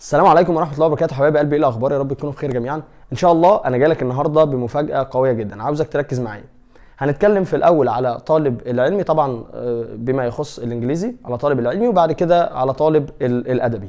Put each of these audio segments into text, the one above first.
السلام عليكم ورحمه الله وبركاته حبايب قلبي ايه الاخبار يا رب تكونوا بخير جميعا ان شاء الله انا جاي لك النهارده بمفاجاه قويه جدا عاوزك تركز معايا هنتكلم في الاول على طالب العلمي طبعا آه، بما يخص الانجليزي على طالب العلمي وبعد كده على طالب الادبي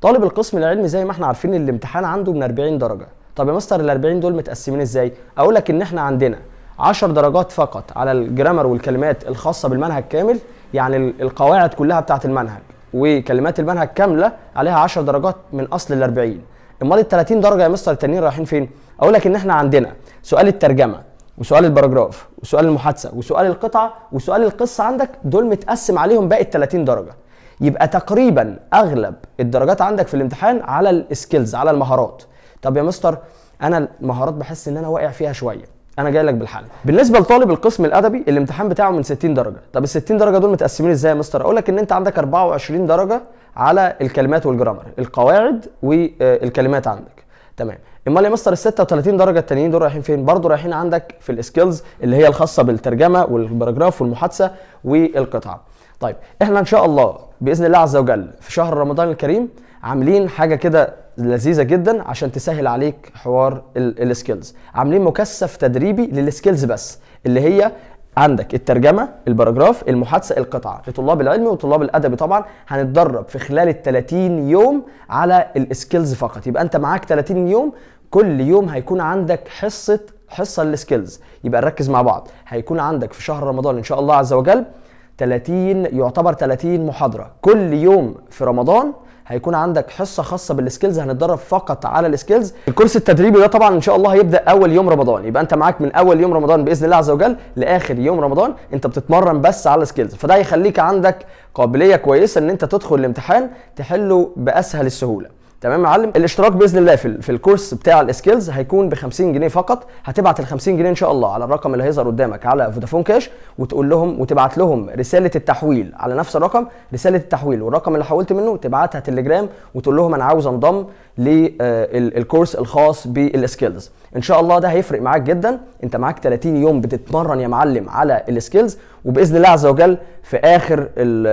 طالب القسم العلمي زي ما احنا عارفين الامتحان عنده من 40 درجه طب يا مستر ال 40 دول متقسمين ازاي اقول لك ان احنا عندنا 10 درجات فقط على الجرامر والكلمات الخاصه بالمنهج كامل يعني القواعد كلها بتاعه المنهج وكلمات المنهج كامله عليها 10 درجات من اصل ال 40 امال ال 30 درجه يا مستر التانيين رايحين فين؟ اقول لك ان احنا عندنا سؤال الترجمه وسؤال الباراجراف وسؤال المحادثه وسؤال القطعه وسؤال القصه عندك دول متقسم عليهم باقي ال 30 درجه يبقى تقريبا اغلب الدرجات عندك في الامتحان على السكيلز على المهارات طب يا مستر انا المهارات بحس ان انا واقع فيها شويه انا جاي لك بالحل بالنسبه لطالب القسم الادبي الامتحان بتاعه من 60 درجه طب ال 60 درجه دول متقسمين ازاي يا مستر اقول لك ان انت عندك 24 درجه على الكلمات والجرامر القواعد والكلمات عندك تمام امال يا مستر ال 36 درجه التانيين دول رايحين فين برضه رايحين عندك في السكيلز اللي هي الخاصه بالترجمه والباراجراف والمحادثه والقطعه طيب احنا ان شاء الله باذن الله عز وجل في شهر رمضان الكريم عاملين حاجه كده لذيذه جدا عشان تسهل عليك حوار السكيلز عاملين مكثف تدريبي للسكيلز بس اللي هي عندك الترجمه الباراجراف المحادثه القطعه لطلاب العلم وطلاب الادبي طبعا هنتدرب في خلال ال 30 يوم على السكيلز فقط يبقى انت معاك 30 يوم كل يوم هيكون عندك حصه حصه للسكيلز يبقى نركز مع بعض هيكون عندك في شهر رمضان ان شاء الله عز وجل 30 يعتبر 30 محاضره كل يوم في رمضان هيكون عندك حصه خاصه بالسكيلز هنتدرب فقط على السكيلز الكورس التدريبي ده طبعا ان شاء الله هيبدا اول يوم رمضان يبقى انت معاك من اول يوم رمضان باذن الله عز وجل لاخر يوم رمضان انت بتتمرن بس على سكيلز فده هيخليك عندك قابليه كويسه ان انت تدخل الامتحان تحله باسهل السهوله تمام يا معلم الاشتراك باذن الله في, في الكورس بتاع السكيلز هيكون ب 50 جنيه فقط هتبعت ال 50 جنيه ان شاء الله على الرقم اللي هيظهر قدامك على فودافون كاش وتقول لهم وتبعت لهم رساله التحويل على نفس الرقم رساله التحويل والرقم اللي حولت منه تبعتها تليجرام وتقول لهم انا عاوز انضم للكورس آه، الخاص بالسكيلز ان شاء الله ده هيفرق معاك جدا انت معاك 30 يوم بتتمرن يا معلم على السكيلز وباذن الله عز وجل في اخر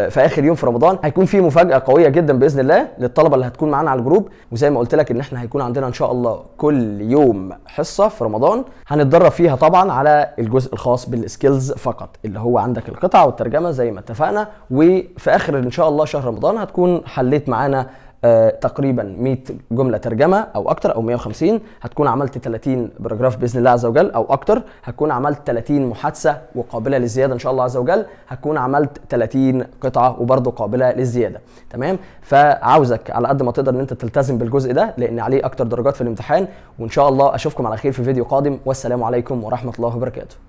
في اخر يوم في رمضان هيكون في مفاجاه قويه جدا باذن الله للطلبه اللي هتكون معانا على الجروب وزي ما قلت لك ان احنا هيكون عندنا ان شاء الله كل يوم حصه في رمضان هنتدرب فيها طبعا على الجزء الخاص بالسكيلز فقط اللي هو عندك القطعه والترجمه زي ما اتفقنا وفي اخر ان شاء الله شهر رمضان هتكون حليت معانا آه، تقريبا 100 جمله ترجمه او اكتر او 150 هتكون عملت 30 باراجراف باذن الله عز وجل او اكتر هتكون عملت 30 محادثه وقابله للزياده ان شاء الله عز وجل هتكون عملت 30 قطعه وبرده قابله للزياده تمام فعاوزك على قد ما تقدر ان انت تلتزم بالجزء ده لان عليه اكتر درجات في الامتحان وان شاء الله اشوفكم على خير في فيديو قادم والسلام عليكم ورحمه الله وبركاته